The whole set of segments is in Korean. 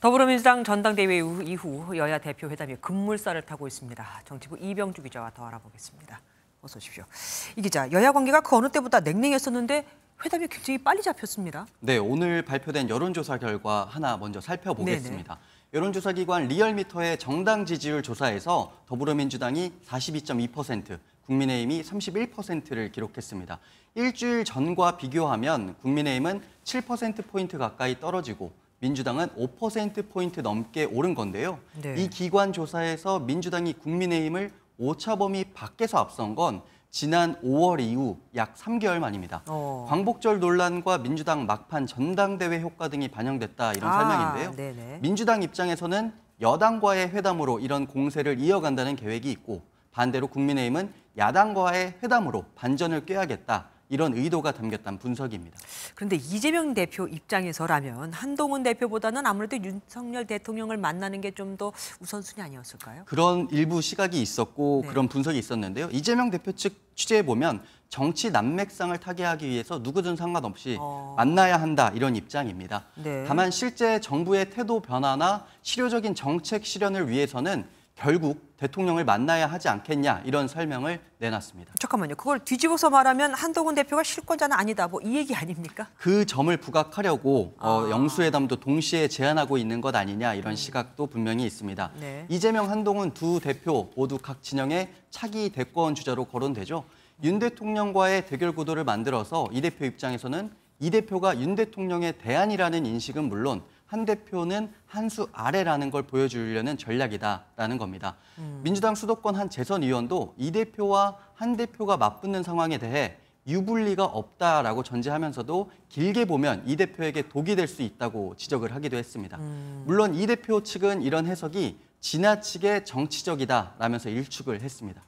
더불어민주당 전당대회 이후 여야 대표 회담이 급물살을 타고 있습니다. 정치부 이병주 기자와 더 알아보겠습니다. 어서 오십시오. 이 기자, 여야 관계가 그 어느 때보다 냉랭했었는데 회담이 굉장히 빨리 잡혔습니다. 네, 오늘 발표된 여론조사 결과 하나 먼저 살펴보겠습니다. 네네. 여론조사 기관 리얼미터의 정당 지지율 조사에서 더불어민주당이 42.2%, 국민의힘이 31%를 기록했습니다. 일주일 전과 비교하면 국민의힘은 7%포인트 가까이 떨어지고 민주당은 5%포인트 넘게 오른 건데요. 네. 이 기관 조사에서 민주당이 국민의힘을 오차범위 밖에서 앞선 건 지난 5월 이후 약 3개월 만입니다. 어. 광복절 논란과 민주당 막판 전당대회 효과 등이 반영됐다 이런 아, 설명인데요. 네네. 민주당 입장에서는 여당과의 회담으로 이런 공세를 이어간다는 계획이 있고 반대로 국민의힘은 야당과의 회담으로 반전을 꾀하겠다 이런 의도가 담겼다는 분석입니다. 그런데 이재명 대표 입장에서라면 한동훈 대표보다는 아무래도 윤석열 대통령을 만나는 게 좀 더 우선순위 아니었을까요? 그런 일부 시각이 있었고 네. 그런 분석이 있었는데요. 이재명 대표 측 취재해 보면 정치 난맥상을 타개하기 위해서 누구든 상관없이 어... 만나야 한다 이런 입장입니다. 네. 다만 실제 정부의 태도 변화나 실효적인 정책 실현을 위해서는 결국 대통령을 만나야 하지 않겠냐 이런 설명을 내놨습니다. 잠깐만요. 그걸 뒤집어서 말하면 한동훈 대표가 실권자는 아니다. 뭐이 얘기 아닙니까? 그 점을 부각하려고 어, 아. 어, 영수회담도 동시에 제안하고 있는 것 아니냐 이런 음. 시각도 분명히 있습니다. 네. 이재명, 한동훈 두 대표 모두 각 진영의 차기 대권 주자로 거론되죠. 윤 대통령과의 대결 구도를 만들어서 이 대표 입장에서는 이 대표가 윤 대통령의 대안이라는 인식은 물론 한 대표는 한수 아래라는 걸 보여주려는 전략이다라는 겁니다. 음. 민주당 수도권 한 재선 의원도 이 대표와 한 대표가 맞붙는 상황에 대해 유불리가 없다라고 전제하면서도 길게 보면 이 대표에게 독이 될 수 있다고 지적을 하기도 했습니다. 음. 물론 이 대표 측은 이런 해석이 지나치게 정치적이다라면서 일축을 했습니다.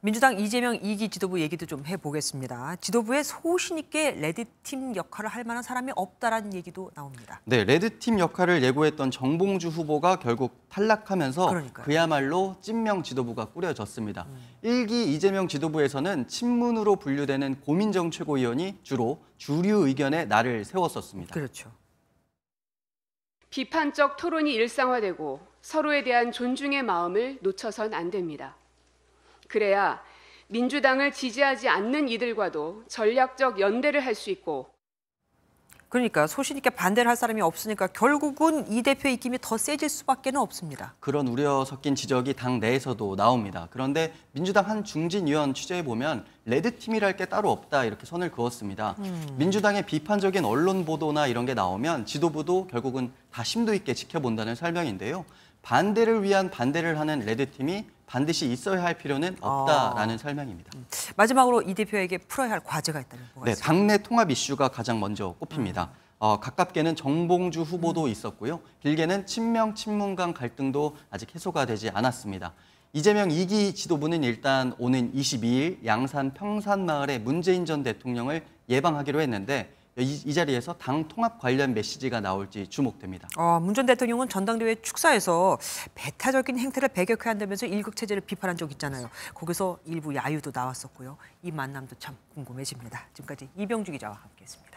민주당 이재명 2기 지도부 얘기도 좀 해보겠습니다. 지도부에 소신 있게 레드팀 역할을 할 만한 사람이 없다라는 얘기도 나옵니다. 네, 레드팀 역할을 예고했던 정봉주 후보가 결국 탈락하면서 그러니까요. 그야말로 찐명 지도부가 꾸려졌습니다. 음. 1기 이재명 지도부에서는 친문으로 분류되는 고민정 최고위원이 주로 주류 의견에 날을 세웠었습니다. 그렇죠. 비판적 토론이 일상화되고 서로에 대한 존중의 마음을 놓쳐선 안 됩니다. 그래야 민주당을 지지하지 않는 이들과도 전략적 연대를 할 수 있고 그러니까 소신 있게 반대를 할 사람이 없으니까 결국은 이 대표의 입김이 더 세질 수밖에 없습니다. 그런 우려 섞인 지적이 당 내에서도 나옵니다. 그런데 민주당 한 중진위원 취재해 보면 레드팀이랄 게 따로 없다 이렇게 선을 그었습니다. 음. 민주당의 비판적인 언론 보도나 이런 게 나오면 지도부도 결국은 다 심도 있게 지켜본다는 설명인데요. 반대를 위한 반대를 하는 레드팀이 반드시 있어야 할 필요는 아. 없다라는 아. 설명입니다. 음. 마지막으로 이 대표에게 풀어야 할 과제가 있다면 뭐가 네, 있을까요? 당내 통합 이슈가 가장 먼저 꼽힙니다. 음. 어, 가깝게는 정봉주 후보도 음. 있었고요. 길게는 친명 친문 간 갈등도 아직 해소가 되지 않았습니다. 이재명 2기 지도부는 일단 오는 22일 양산 평산마을에 문재인 전 대통령을 예방하기로 했는데 이, 이, 자리에서 당 통합 관련 메시지가 나올지 주목됩니다. 어, 문전 대통령은 전당대회 축사에서 배타적인 행태를 배격해야 한다면서 일극 체제를 비판한 적 있잖아요. 거기서 일부 야유도 나왔었고요. 이 만남도 참 궁금해집니다. 지금까지 이병주 기자와 함께했습니다.